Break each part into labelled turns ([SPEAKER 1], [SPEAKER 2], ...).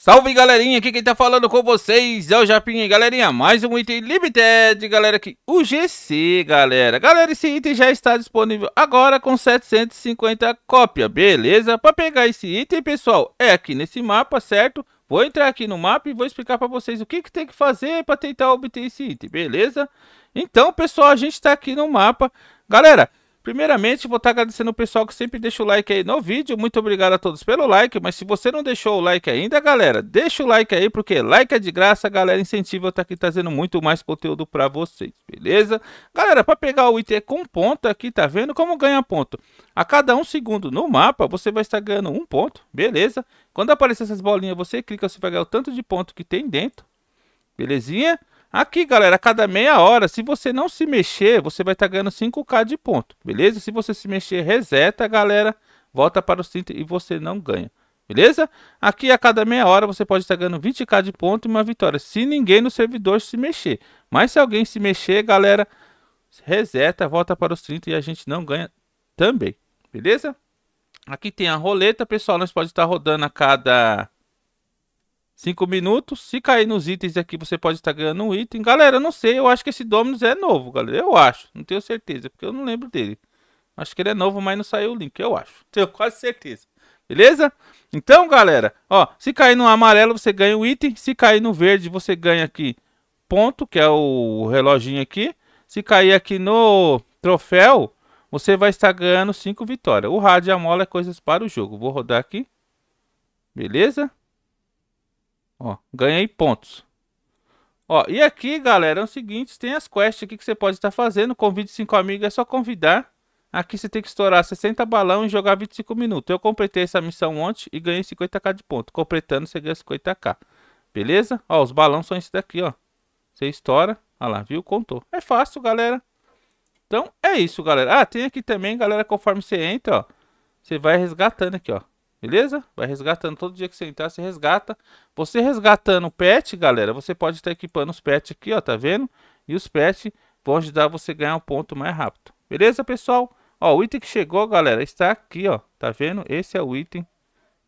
[SPEAKER 1] Salve galerinha, aqui quem tá falando com vocês é o Japinha, galerinha, mais um item limited, galera, aqui, o GC, galera, galera, esse item já está disponível agora com 750 cópia, beleza? Para pegar esse item, pessoal, é aqui nesse mapa, certo? Vou entrar aqui no mapa e vou explicar para vocês o que, que tem que fazer para tentar obter esse item, beleza? Então, pessoal, a gente tá aqui no mapa, galera, Primeiramente, vou estar tá agradecendo o pessoal que sempre deixa o like aí no vídeo. Muito obrigado a todos pelo like. Mas se você não deixou o like ainda, galera, deixa o like aí, porque like é de graça, galera. Incentiva eu estar aqui trazendo muito mais conteúdo para vocês, beleza? Galera, para pegar o item com ponto aqui, tá vendo como ganha ponto? A cada um segundo no mapa, você vai estar ganhando um ponto, beleza? Quando aparecer essas bolinhas, você clica, você vai ganhar o tanto de ponto que tem dentro, belezinha? Aqui, galera, a cada meia hora, se você não se mexer, você vai estar tá ganhando 5k de ponto, beleza? Se você se mexer, reseta, galera, volta para o cinto e você não ganha, beleza? Aqui, a cada meia hora, você pode estar tá ganhando 20k de ponto e uma vitória, se ninguém no servidor se mexer. Mas se alguém se mexer, galera, reseta, volta para os 30 e a gente não ganha também, beleza? Aqui tem a roleta, pessoal, nós pode estar tá rodando a cada 5 minutos. Se cair nos itens aqui, você pode estar ganhando um item. Galera, eu não sei. Eu acho que esse Dominus é novo, galera. Eu acho. Não tenho certeza, porque eu não lembro dele. Acho que ele é novo, mas não saiu o link, eu acho. Tenho quase certeza. Beleza? Então, galera, ó, se cair no amarelo, você ganha um item. Se cair no verde, você ganha aqui ponto, que é o reloginho aqui. Se cair aqui no troféu, você vai estar ganhando 5 vitórias. O rádio e a mola é coisas para o jogo. Vou rodar aqui. Beleza? Ó, ganhei pontos. Ó, e aqui, galera, é o seguinte, tem as quests aqui que você pode estar tá fazendo. Convide 5 amigos, é só convidar. Aqui você tem que estourar 60 balão e jogar 25 minutos. Eu completei essa missão ontem e ganhei 50k de ponto. Completando, você ganha 50k. Beleza? Ó, os balões são esses daqui, ó. Você estoura. Olha lá, viu? Contou. É fácil, galera. Então, é isso, galera. Ah, tem aqui também, galera, conforme você entra, ó. Você vai resgatando aqui, ó. Beleza? Vai resgatando todo dia que você entrar, você resgata. Você resgatando o pet, galera, você pode estar equipando os pets aqui, ó, tá vendo? E os pets vão ajudar você a ganhar um ponto mais rápido. Beleza, pessoal? Ó, o item que chegou, galera, está aqui, ó, tá vendo? Esse é o item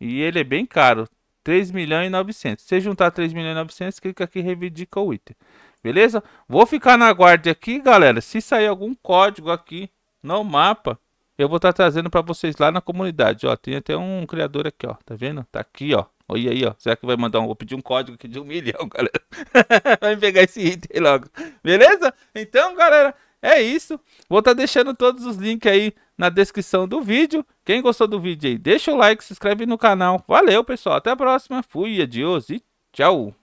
[SPEAKER 1] e ele é bem caro, 3 milhões e 900. Se juntar 3 milhões e 900, clica aqui reivindica o item. Beleza? Vou ficar na guarda aqui, galera. Se sair algum código aqui no mapa, eu vou estar tá trazendo para vocês lá na comunidade, ó. Tem até um criador aqui, ó. Tá vendo? Tá aqui, ó. Olha aí, ó. Será que vai mandar um... Vou pedir um código aqui de um milhão, galera. vai pegar esse item logo. Beleza? Então, galera, é isso. Vou estar tá deixando todos os links aí na descrição do vídeo. Quem gostou do vídeo aí, deixa o like, se inscreve no canal. Valeu, pessoal. Até a próxima. Fui, adios e tchau.